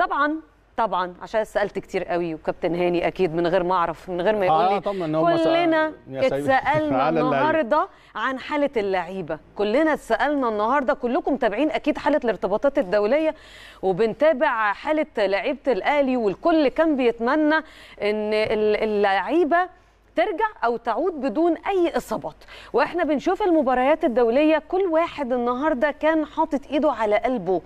طبعا طبعا عشان سالت كتير قوي وكابتن هاني اكيد من غير ما اعرف من غير ما يقول لي آه طبعا كلنا اتسالنا النهارده عن حاله اللعيبه كلنا اتسالنا النهارده كلكم متابعين اكيد حاله الارتباطات الدوليه وبنتابع حاله لعيبه الاهلي والكل كان بيتمنى ان اللعيبه ترجع او تعود بدون اي اصابات واحنا بنشوف المباريات الدوليه كل واحد النهارده كان حاطط ايده على قلبه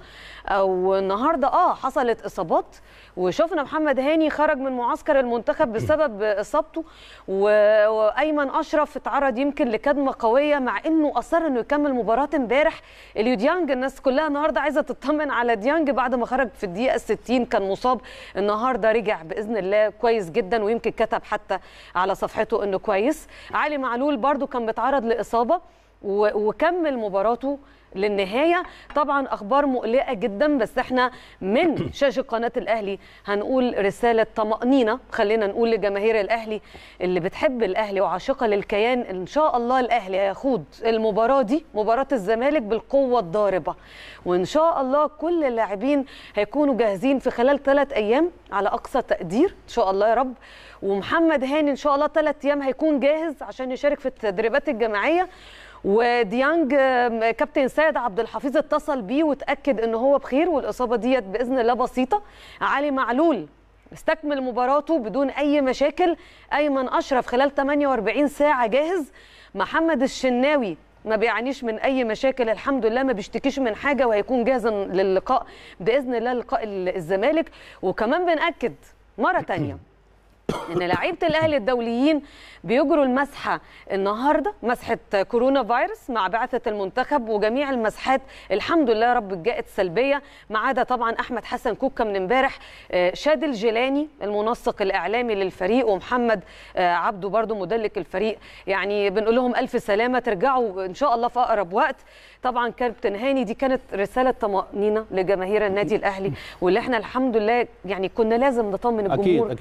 او النهارده اه حصلت اصابات وشفنا محمد هاني خرج من معسكر المنتخب بسبب اصابته وايمن اشرف اتعرض يمكن لكدمه قويه مع انه اصر انه يكمل مباراه امبارح اليو ديانج الناس كلها النهارده عايزه تطمن على ديانج بعد ما خرج في الدقيقه 60 كان مصاب النهارده رجع باذن الله كويس جدا ويمكن كتب حتى على صفحته صحته انه كويس علي معلول برضو كان بيتعرض لاصابه وكمل مباراته للنهايه طبعا اخبار مقلقه جدا بس احنا من شاشه قناه الاهلي هنقول رساله طمانينه خلينا نقول لجماهير الاهلي اللي بتحب الاهلي وعاشقه للكيان ان شاء الله الاهلي هيخوض المباراه دي مباراه الزمالك بالقوه الضاربه وان شاء الله كل اللاعبين هيكونوا جاهزين في خلال ثلاث ايام على اقصى تقدير ان شاء الله يا رب ومحمد هاني ان شاء الله ثلاث ايام هيكون جاهز عشان يشارك في التدريبات الجماعيه وديانج كابتن سيد عبد الحفيظ اتصل بيه وتاكد ان هو بخير والاصابه ديت باذن الله بسيطه علي معلول استكمل مباراته بدون اي مشاكل ايمن اشرف خلال 48 ساعه جاهز محمد الشناوي ما بيعانيش من اي مشاكل الحمد لله ما بيشتكيش من حاجه وهيكون جاهز للقاء باذن الله لقاء الزمالك وكمان بناكد مره ثانيه ان لعيبه الاهلي الدوليين بيجروا المسحه النهارده مسحه كورونا فيروس مع بعثه المنتخب وجميع المسحات الحمد لله يا رب جاءت سلبيه ما عدا طبعا احمد حسن كوكا من امبارح آه، شاد الجيلاني المنسق الاعلامي للفريق ومحمد آه، عبده برده مدلك الفريق يعني بنقول لهم الف سلامه ترجعوا ان شاء الله في اقرب وقت طبعا كابتن هاني دي كانت رساله طمانينه لجماهير النادي الاهلي واللي احنا الحمد لله يعني كنا لازم نطمن الجمهور أكيد أكيد.